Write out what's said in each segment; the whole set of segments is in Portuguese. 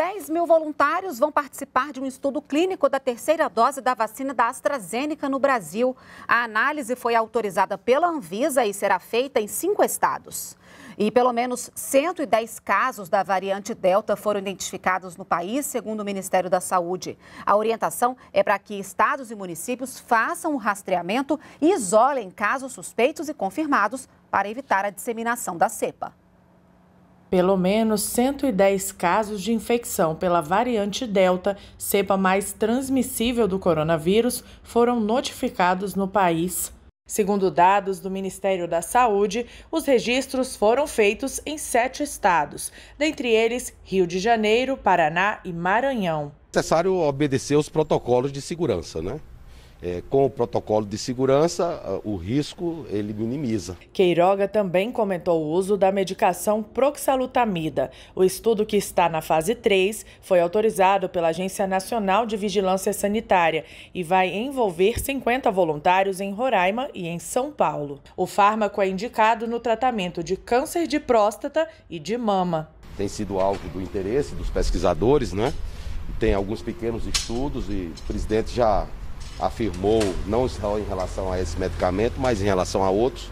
10 mil voluntários vão participar de um estudo clínico da terceira dose da vacina da AstraZeneca no Brasil. A análise foi autorizada pela Anvisa e será feita em cinco estados. E pelo menos 110 casos da variante Delta foram identificados no país, segundo o Ministério da Saúde. A orientação é para que estados e municípios façam o rastreamento e isolem casos suspeitos e confirmados para evitar a disseminação da cepa. Pelo menos 110 casos de infecção pela variante Delta, cepa mais transmissível do coronavírus, foram notificados no país. Segundo dados do Ministério da Saúde, os registros foram feitos em sete estados, dentre eles Rio de Janeiro, Paraná e Maranhão. É necessário obedecer os protocolos de segurança, né? É, com o protocolo de segurança, o risco ele minimiza. Queiroga também comentou o uso da medicação proxalutamida. O estudo que está na fase 3 foi autorizado pela Agência Nacional de Vigilância Sanitária e vai envolver 50 voluntários em Roraima e em São Paulo. O fármaco é indicado no tratamento de câncer de próstata e de mama. Tem sido alvo do interesse dos pesquisadores, né? Tem alguns pequenos estudos e o presidente já afirmou, não só em relação a esse medicamento, mas em relação a outros,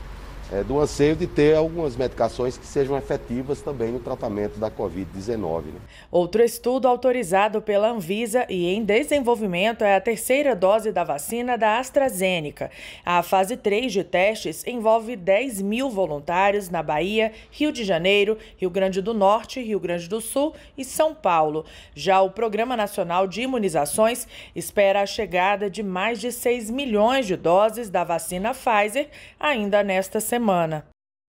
é, do anseio de ter algumas medicações que sejam efetivas também no tratamento da Covid-19. Né? Outro estudo autorizado pela Anvisa e em desenvolvimento é a terceira dose da vacina da AstraZeneca. A fase 3 de testes envolve 10 mil voluntários na Bahia, Rio de Janeiro, Rio Grande do Norte, Rio Grande do Sul e São Paulo. Já o Programa Nacional de Imunizações espera a chegada de mais de 6 milhões de doses da vacina Pfizer ainda nesta semana semana.